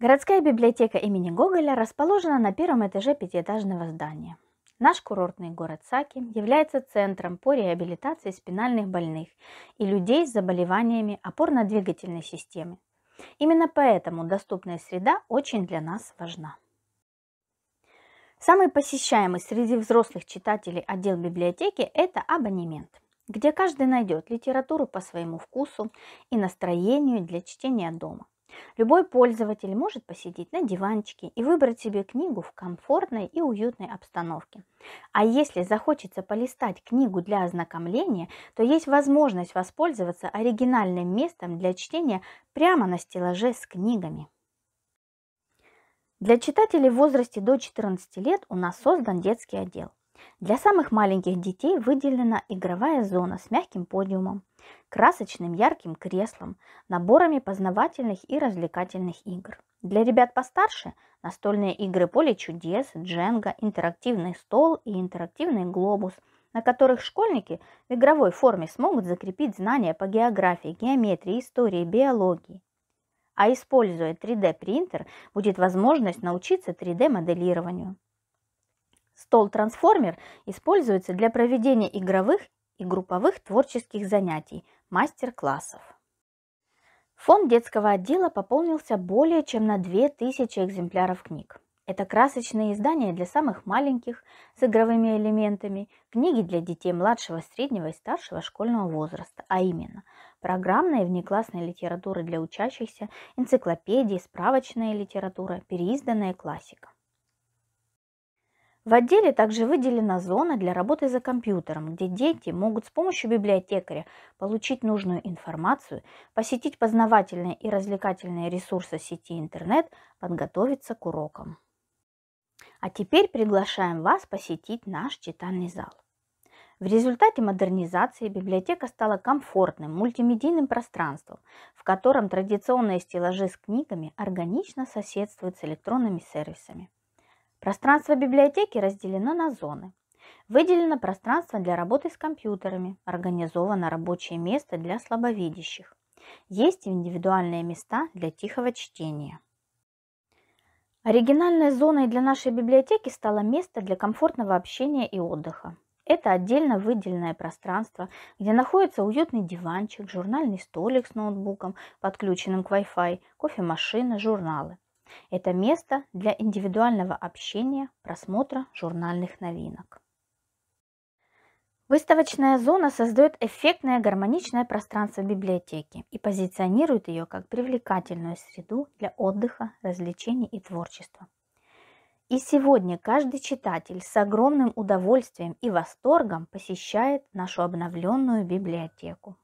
Городская библиотека имени Гоголя расположена на первом этаже пятиэтажного здания. Наш курортный город Саки является центром по реабилитации спинальных больных и людей с заболеваниями опорно-двигательной системы. Именно поэтому доступная среда очень для нас важна. Самый посещаемый среди взрослых читателей отдел библиотеки – это абонемент, где каждый найдет литературу по своему вкусу и настроению для чтения дома. Любой пользователь может посидеть на диванчике и выбрать себе книгу в комфортной и уютной обстановке. А если захочется полистать книгу для ознакомления, то есть возможность воспользоваться оригинальным местом для чтения прямо на стеллаже с книгами. Для читателей в возрасте до 14 лет у нас создан детский отдел. Для самых маленьких детей выделена игровая зона с мягким подиумом, красочным ярким креслом, наборами познавательных и развлекательных игр. Для ребят постарше – настольные игры «Поле чудес», «Дженга», интерактивный стол и интерактивный глобус, на которых школьники в игровой форме смогут закрепить знания по географии, геометрии, истории, биологии. А используя 3D-принтер, будет возможность научиться 3D-моделированию. Стол-трансформер используется для проведения игровых и групповых творческих занятий, мастер-классов. Фонд детского отдела пополнился более чем на 2000 экземпляров книг. Это красочные издания для самых маленьких с игровыми элементами, книги для детей младшего, среднего и старшего школьного возраста, а именно программная и внеклассная литература для учащихся, энциклопедии, справочная литература, переизданная классика. В отделе также выделена зона для работы за компьютером, где дети могут с помощью библиотекаря получить нужную информацию, посетить познавательные и развлекательные ресурсы сети интернет, подготовиться к урокам. А теперь приглашаем вас посетить наш читальный зал. В результате модернизации библиотека стала комфортным мультимедийным пространством, в котором традиционные стеллажи с книгами органично соседствуют с электронными сервисами. Пространство библиотеки разделено на зоны. Выделено пространство для работы с компьютерами, организовано рабочее место для слабовидящих. Есть индивидуальные места для тихого чтения. Оригинальной зоной для нашей библиотеки стало место для комфортного общения и отдыха. Это отдельно выделенное пространство, где находится уютный диванчик, журнальный столик с ноутбуком, подключенным к Wi-Fi, кофемашина, журналы – это место для индивидуального общения, просмотра журнальных новинок. Выставочная зона создает эффектное гармоничное пространство библиотеки и позиционирует ее как привлекательную среду для отдыха, развлечений и творчества. И сегодня каждый читатель с огромным удовольствием и восторгом посещает нашу обновленную библиотеку.